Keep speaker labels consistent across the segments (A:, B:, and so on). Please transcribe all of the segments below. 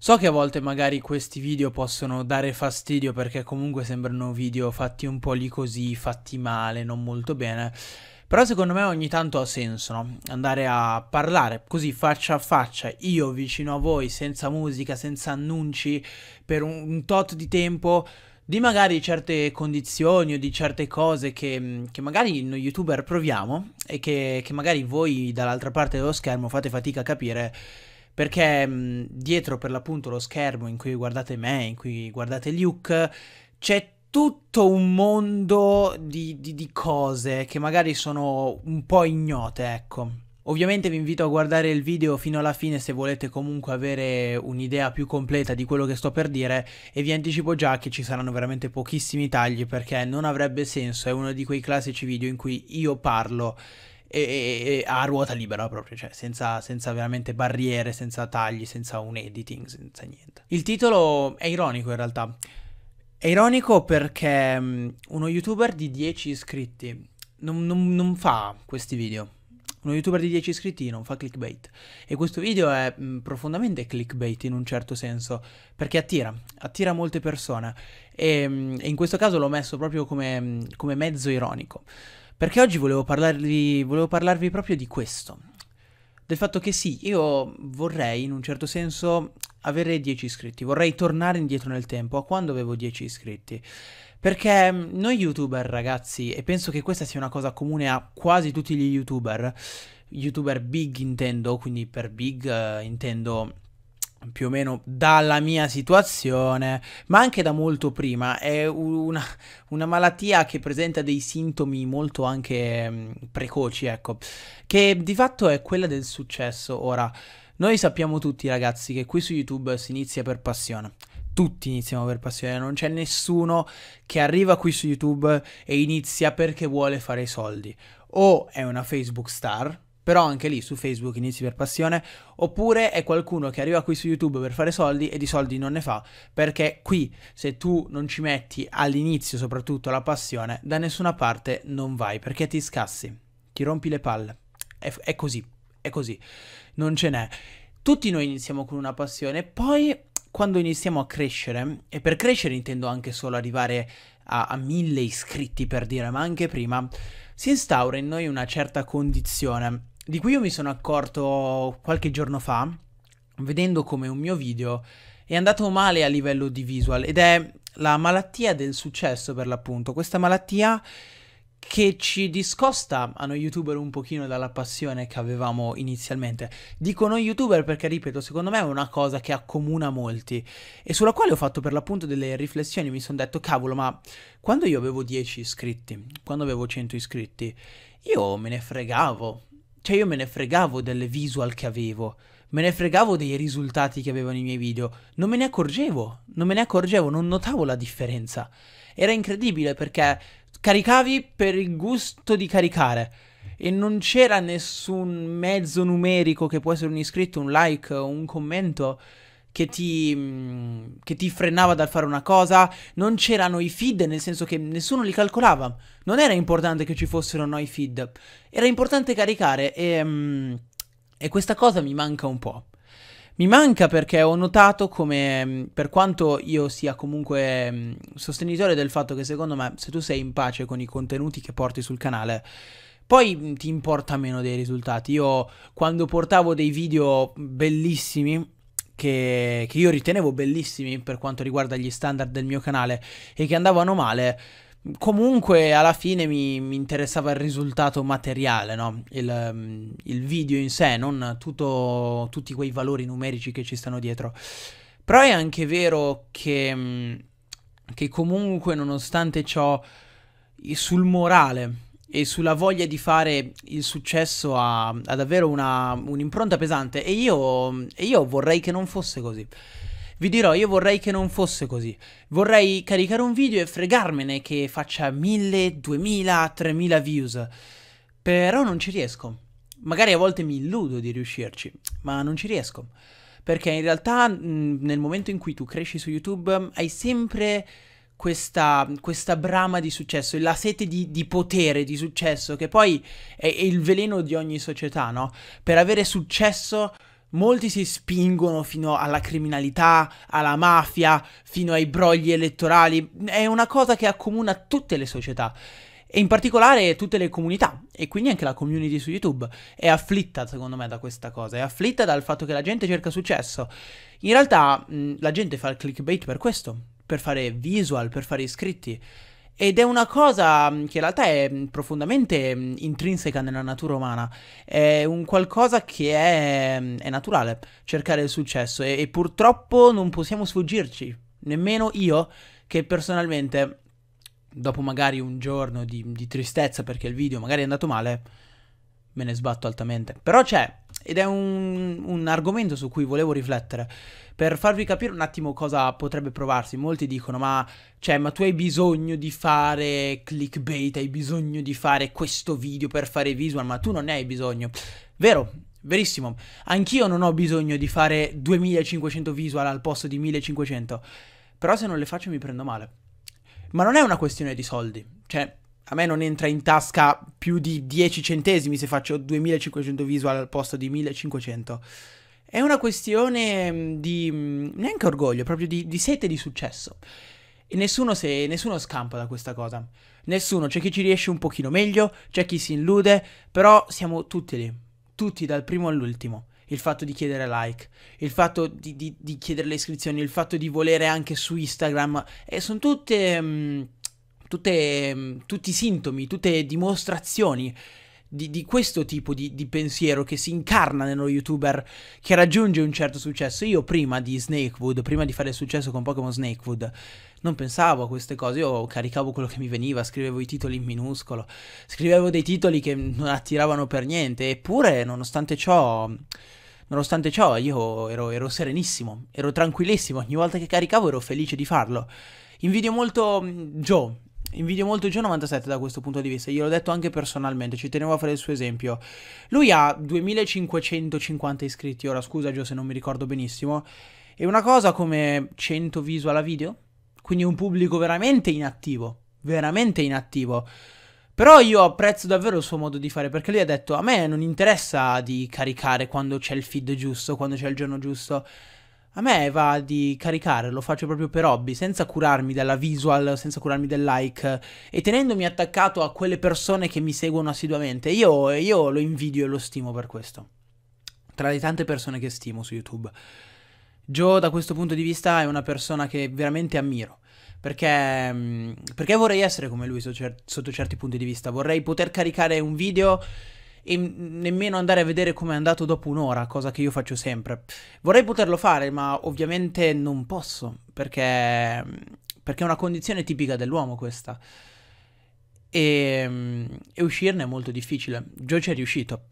A: So che a volte magari questi video possono dare fastidio perché comunque sembrano video fatti un po' lì così, fatti male, non molto bene. Però secondo me ogni tanto ha senso no? andare a parlare così faccia a faccia, io vicino a voi, senza musica, senza annunci, per un tot di tempo, di magari certe condizioni o di certe cose che, che magari noi youtuber proviamo e che, che magari voi dall'altra parte dello schermo fate fatica a capire perché mh, dietro per l'appunto lo schermo in cui guardate me, in cui guardate Luke, c'è tutto un mondo di, di, di cose che magari sono un po' ignote, ecco. Ovviamente vi invito a guardare il video fino alla fine se volete comunque avere un'idea più completa di quello che sto per dire e vi anticipo già che ci saranno veramente pochissimi tagli perché non avrebbe senso, è uno di quei classici video in cui io parlo e, e, a ruota libera proprio, cioè senza, senza, veramente barriere, senza tagli, senza un editing, senza niente. Il titolo è ironico in realtà. È ironico perché mm, uno youtuber di 10 iscritti non, non, non fa questi video. Uno youtuber di 10 iscritti non fa clickbait. E questo video è mh, mm, profondamente clickbait in un certo senso, perché attira, attira molte persone. E, mh, mm, in questo caso l'ho messo proprio come, mh, come mezzo ironico. Perché oggi volevo parlarvi, volevo parlarvi proprio di questo. Del fatto che sì, io vorrei in un certo senso avere 10 iscritti, vorrei tornare indietro nel tempo a quando avevo 10 iscritti. Perché mm, noi youtuber ragazzi, e penso che questa sia una cosa comune a quasi tutti gli youtuber, youtuber big intendo, quindi per big eh, intendo più o meno dalla mia situazione, ma anche da molto prima. È una, una malattia che presenta dei sintomi molto anche mm, precoci, ecco, che di fatto è quella del successo. Ora, noi sappiamo tutti ragazzi che qui su YouTube si inizia per passione. Tutti iniziamo per passione, non c'è nessuno che arriva qui su YouTube e inizia perché vuole fare i soldi. O è una Facebook star, però anche lì su Facebook inizi per passione, oppure è qualcuno che arriva qui su YouTube per fare soldi e di soldi non ne fa, perché qui se tu non ci metti all'inizio soprattutto la passione, da nessuna parte non vai, perché ti scassi, ti rompi le palle, è, è così, è così, non ce n'è. Tutti noi iniziamo con una passione, poi quando iniziamo a crescere, e per crescere intendo anche solo arrivare a, a, mille iscritti per dire, ma anche prima, si instaura in noi una certa condizione di cui io mi sono accorto qualche giorno fa vedendo come un mio video è andato male a livello di visual ed è la malattia del successo per l'appunto, questa malattia che ci discosta a noi youtuber un pochino dalla passione che avevamo inizialmente. Dico noi youtuber perché, ripeto, secondo me è una cosa che accomuna molti e sulla quale ho fatto per l'appunto delle riflessioni, mi sono detto, cavolo, ma quando io avevo 10 iscritti, quando avevo 100 iscritti, io me ne fregavo cioè io me ne fregavo delle visual che avevo, me ne fregavo dei risultati che avevano i miei video, non me ne accorgevo, non me ne accorgevo, non notavo la differenza. Era incredibile perché caricavi per il gusto di caricare e non c'era nessun mezzo numerico che può essere un iscritto, un like, un commento che ti, mm, che ti frenava dal fare una cosa, non c'erano i feed, nel senso che nessuno li calcolava. Non era importante che ci fossero noi feed, era importante caricare e, mm, e questa cosa mi manca un po'. Mi manca perché ho notato come, mm, per quanto io sia comunque sostenitore del fatto che secondo me se tu sei in pace con i contenuti che porti sul canale, poi ti importa meno dei risultati. Io quando portavo dei video bellissimi, che, che io ritenevo bellissimi per quanto riguarda gli standard del mio canale e che andavano male comunque alla fine mi, mi, interessava il risultato materiale, no? il, mm, il, video in sé, non tutto, tutti quei valori numerici che ci stanno dietro. Però è anche vero che, mm, che comunque nonostante ciò sul morale e sulla voglia di fare il successo ha, ha davvero una, un'impronta pesante e io, io vorrei che non fosse così. Vi dirò, io vorrei che non fosse così. Vorrei caricare un video e fregarmene che faccia 1000, 2000, 3000 views. Però non ci riesco. Magari a volte mi illudo di riuscirci, ma non ci riesco. Perché in realtà nel momento in cui tu cresci su YouTube hai sempre questa, questa, brama di successo, la sete di, di potere, di successo, che poi è, è, il veleno di ogni società, no? Per avere successo molti si spingono fino alla criminalità, alla mafia, fino ai brogli elettorali, è una cosa che accomuna tutte le società. E in particolare tutte le comunità, e quindi anche la community su YouTube, è afflitta secondo me da questa cosa, è afflitta dal fatto che la gente cerca successo. In realtà mh, la gente fa il clickbait per questo, per fare visual, per fare iscritti. Ed è una cosa mm, che in realtà è mm, profondamente mm, intrinseca nella natura umana, è un qualcosa che è, è naturale, cercare il successo e, e purtroppo non possiamo sfuggirci, nemmeno io che personalmente, dopo magari un giorno di, di tristezza perché il video magari è andato male, me ne sbatto altamente. Però c'è, ed è un, un, argomento su cui volevo riflettere, per farvi capire un attimo cosa potrebbe provarsi. Molti dicono, ma, cioè, ma tu hai bisogno di fare clickbait, hai bisogno di fare questo video per fare visual, ma tu non ne hai bisogno. Vero, verissimo. Anch'io non ho bisogno di fare 2500 visual al posto di 1500, però se non le faccio mi prendo male. Ma non è una questione di soldi, cioè a me non entra in tasca più di 10 centesimi se faccio 2500 visual al posto di 1500. È una questione mm, di mm, neanche orgoglio, proprio di, di sete di successo. E nessuno, se, nessuno scampa da questa cosa. Nessuno, c'è chi ci riesce un pochino meglio, c'è chi si illude, però siamo tutti lì, tutti dal primo all'ultimo. Il fatto di chiedere like, il fatto di, di, di chiedere le iscrizioni, il fatto di volere anche su Instagram, e sono tutte... Mh, mm, tutte, mm, tutti sintomi, tutte dimostrazioni di, di questo tipo di, di, pensiero che si incarna nello youtuber che raggiunge un certo successo. Io prima di Snakewood, prima di fare il successo con Pokémon Snakewood, non pensavo a queste cose, io caricavo quello che mi veniva, scrivevo i titoli in minuscolo, scrivevo dei titoli che non attiravano per niente, eppure nonostante ciò... Nonostante ciò io ero, ero serenissimo, ero tranquillissimo, ogni volta che caricavo ero felice di farlo. In video molto mm, Joe, Invidio molto il Gio 97 da questo punto di vista, gliel'ho detto anche personalmente, ci tenevo a fare il suo esempio. Lui ha 2550 iscritti, ora scusa Gio se non mi ricordo benissimo, e una cosa come 100 visual a video, quindi un pubblico veramente inattivo, veramente inattivo. Però io apprezzo davvero il suo modo di fare perché lui ha detto a me non interessa di caricare quando c'è il feed giusto, quando c'è il giorno giusto. A me va di caricare, lo faccio proprio per hobby, senza curarmi della visual, senza curarmi del like e tenendomi attaccato a quelle persone che mi seguono assiduamente. Io, io lo invidio e lo stimo per questo. Tra le tante persone che stimo su YouTube. Joe da questo punto di vista è una persona che veramente ammiro. Perché, mm, perché vorrei essere come lui sotto certi punti di vista. Vorrei poter caricare un video e nemmeno andare a vedere come è andato dopo un'ora, cosa che io faccio sempre. Vorrei poterlo fare, ma ovviamente non posso, perché, perché è una condizione tipica dell'uomo questa. E, e uscirne è molto difficile. Joe ci è riuscito,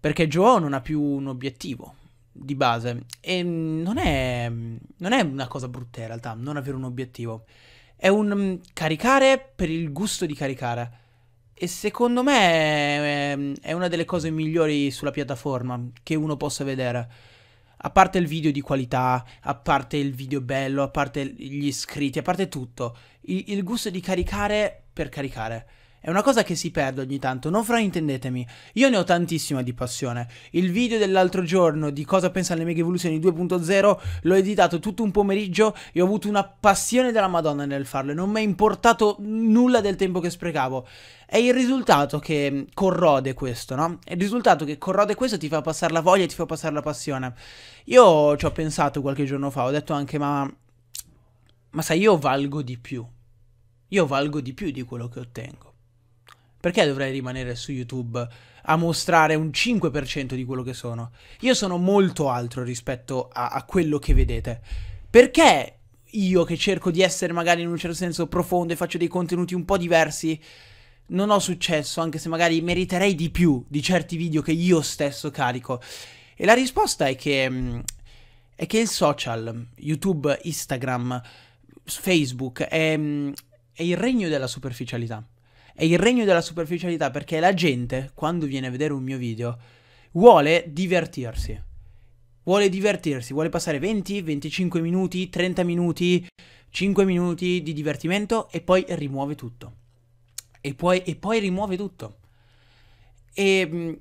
A: perché Joe non ha più un obiettivo di base e non è, non è una cosa brutta in realtà, non avere un obiettivo. È un mm, caricare per il gusto di caricare e secondo me ehm, è una delle cose migliori sulla piattaforma che uno possa vedere. A parte il video di qualità, a parte il video bello, a parte gli iscritti, a parte tutto. Il, il gusto di caricare per caricare. È una cosa che si perde ogni tanto, non fraintendetemi. Io ne ho tantissima di passione. Il video dell'altro giorno di cosa pensano le mega evoluzioni 2.0 l'ho editato tutto un pomeriggio e ho avuto una passione della Madonna nel farlo. Non mi è importato nulla del tempo che sprecavo. È il risultato che corrode questo, no? È il risultato che corrode questo ti fa passare la voglia e ti fa passare la passione. Io ci ho pensato qualche giorno fa, ho detto anche ma... Ma sai, io valgo di più. Io valgo di più di quello che ottengo perché dovrei rimanere su YouTube a mostrare un 5% di quello che sono? Io sono molto altro rispetto a, a quello che vedete. Perché io che cerco di essere magari in un certo senso profondo e faccio dei contenuti un po' diversi, non ho successo, anche se magari meriterei di più di certi video che io stesso carico. E la risposta è che, mm, è che il social, YouTube, Instagram, Facebook, è, mm, è il regno della superficialità è il regno della superficialità perché la gente, quando viene a vedere un mio video, vuole divertirsi. Vuole divertirsi, vuole passare 20, 25 minuti, 30 minuti, 5 minuti di divertimento e poi rimuove tutto. E poi, e poi rimuove tutto. E mm,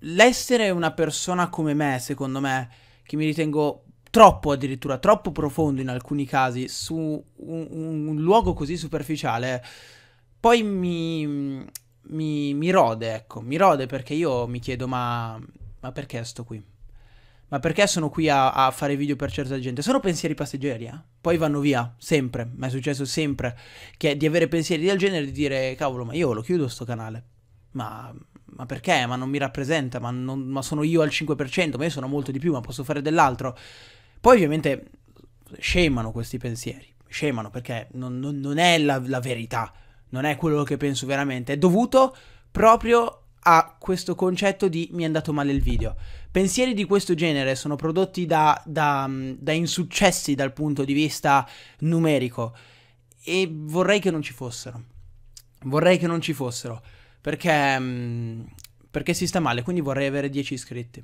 A: l'essere una persona come me, secondo me, che mi ritengo troppo addirittura, troppo profondo in alcuni casi, su un, un luogo così superficiale, poi mi, mi, mi rode, ecco, mi rode perché io mi chiedo ma, ma perché sto qui? Ma perché sono qui a, a, fare video per certa gente? Sono pensieri passeggeri, eh? Poi vanno via, sempre. Mi è successo sempre che di avere pensieri del genere di dire, cavolo, ma io lo chiudo sto canale. Ma, ma perché? Ma non mi rappresenta, ma, non, ma, sono io al 5%, ma io sono molto di più, ma posso fare dell'altro. Poi ovviamente scemano questi pensieri, scemano perché non, non, non è la, la verità non è quello che penso veramente, è dovuto proprio a questo concetto di mi è andato male il video. Pensieri di questo genere sono prodotti da, da, mm, da insuccessi dal punto di vista numerico e vorrei che non ci fossero. Vorrei che non ci fossero perché, mm, perché si sta male, quindi vorrei avere 10 iscritti.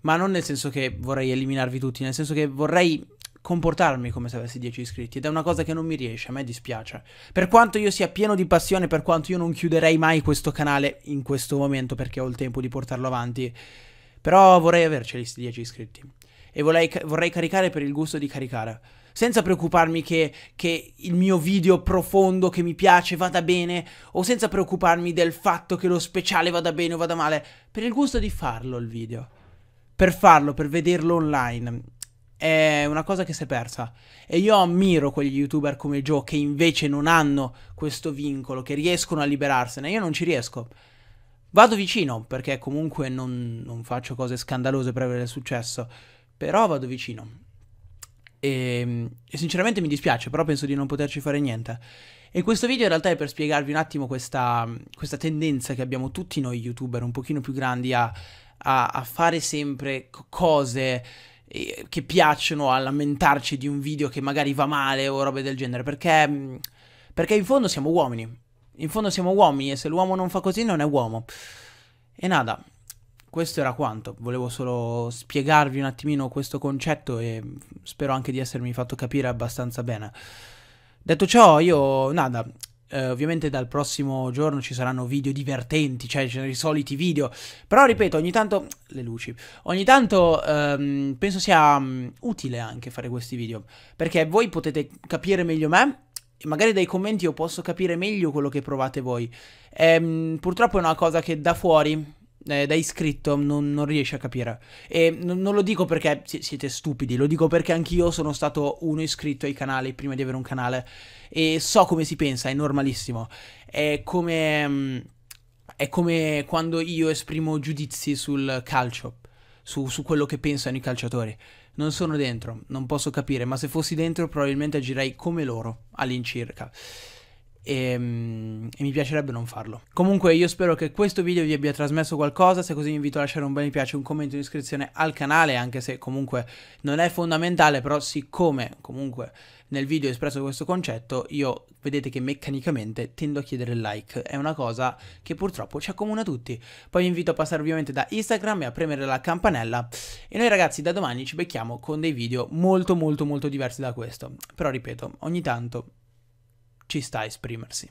A: Ma non nel senso che vorrei eliminarvi tutti, nel senso che vorrei comportarmi come se avessi 10 iscritti ed è una cosa che non mi riesce, a me dispiace. Per quanto io sia pieno di passione, per quanto io non chiuderei mai questo canale in questo momento perché ho il tempo di portarlo avanti, però vorrei averceli 10 iscritti e vorrei, vorrei, caricare per il gusto di caricare. Senza preoccuparmi che, che il mio video profondo che mi piace vada bene, o senza preoccuparmi del fatto che lo speciale vada bene o vada male, per il gusto di farlo il video. Per farlo, per vederlo online è una cosa che si è persa. E io ammiro quegli youtuber come Joe che invece non hanno questo vincolo, che riescono a liberarsene. Io non ci riesco. Vado vicino, perché comunque non, non faccio cose scandalose per avere successo. Però vado vicino. E, ehm, e, sinceramente mi dispiace, però penso di non poterci fare niente. E questo video in realtà è per spiegarvi un attimo questa, questa tendenza che abbiamo tutti noi youtuber un pochino più grandi a, a, a fare sempre cose che piacciono a lamentarci di un video che magari va male o robe del genere, perché, mm, perché in fondo siamo uomini. In fondo siamo uomini e se l'uomo non fa così non è uomo. E nada, questo era quanto. Volevo solo spiegarvi un attimino questo concetto e spero anche di essermi fatto capire abbastanza bene. Detto ciò, io nada, Uh, ovviamente dal prossimo giorno ci saranno video divertenti, cioè i soliti video. Però ripeto, ogni tanto... Le luci. Ogni tanto um, penso sia um, utile anche fare questi video. Perché voi potete capire meglio me. E magari dai commenti io posso capire meglio quello che provate voi. E, um, purtroppo è una cosa che da fuori eh, da iscritto non, non riesci a capire. E non, non lo dico perché siete stupidi, lo dico perché anch'io sono stato uno iscritto ai canali prima di avere un canale e so come si pensa, è normalissimo. È come, mm, è come quando io esprimo giudizi sul calcio, su, su quello che pensano i calciatori. Non sono dentro, non posso capire, ma se fossi dentro probabilmente agirei come loro all'incirca e, ehm, e, mi piacerebbe non farlo. Comunque io spero che questo video vi abbia trasmesso qualcosa, se così vi invito a lasciare un bel mi piace, un commento, un'iscrizione al canale, anche se comunque non è fondamentale, però siccome comunque nel video ho espresso questo concetto, io vedete che meccanicamente tendo a chiedere il like, è una cosa che purtroppo ci accomuna tutti. Poi vi invito a passare ovviamente da Instagram e a premere la campanella e noi ragazzi da domani ci becchiamo con dei video molto molto molto diversi da questo, però ripeto, ogni tanto ci stai esprimersi.